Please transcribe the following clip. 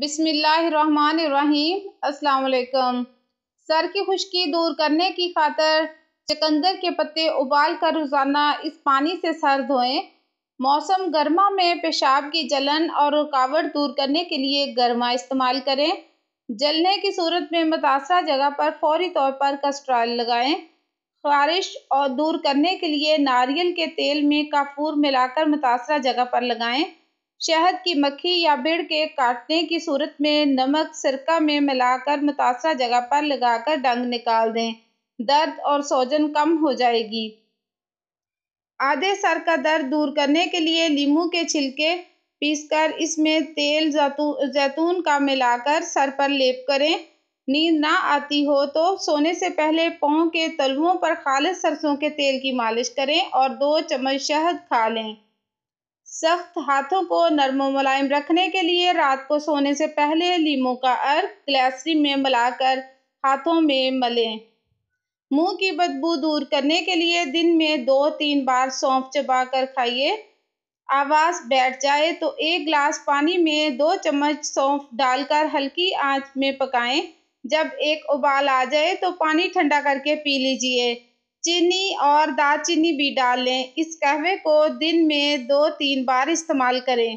बिसमीम अलकुम सर की खुश्की दूर करने की खातर चकंदर के पत्ते उबाल कर रोज़ाना इस पानी से सर धोएं मौसम गर्मा में पेशाब की जलन और रुकावट दूर करने के लिए गर्मा इस्तेमाल करें जलने की सूरत में मुतासर जगह पर फौरी तौर पर कस्ट्रॉल लगाएं खारिश और दूर करने के लिए नारियल के तेल में काफूर मिलाकर मुतासर जगह पर लगाएं शहद की मक्खी या भीड़ के काटने की सूरत में नमक सिरका में मिलाकर मुतासर जगह पर लगाकर डंग निकाल दें दर्द और सोजन कम हो जाएगी आधे सर का दर्द दूर करने के लिए नींबू के छिलके पीसकर इसमें तेल जैतून जैतून का मिलाकर सर पर लेप करें नींद ना आती हो तो सोने से पहले पाँव के तलवों पर खालिश सरसों के तेल की मालिश करें और दो चम्मच शहद खा लें सख्त हाथों को नरम मुलायम रखने के लिए रात को सोने से पहले लीमू का अर्क ग्लैसरीन में मिलाकर हाथों में मलें मुंह की बदबू दूर करने के लिए दिन में दो तीन बार सौंफ चबाकर खाइए आवाज़ बैठ जाए तो एक गिलास पानी में दो चम्मच सौंफ डालकर हल्की आंच में पकाएं। जब एक उबाल आ जाए तो पानी ठंडा करके पी लीजिए चीनी और दालचीनी भी डाल लें इस कहवे को दिन में दो तीन बार इस्तेमाल करें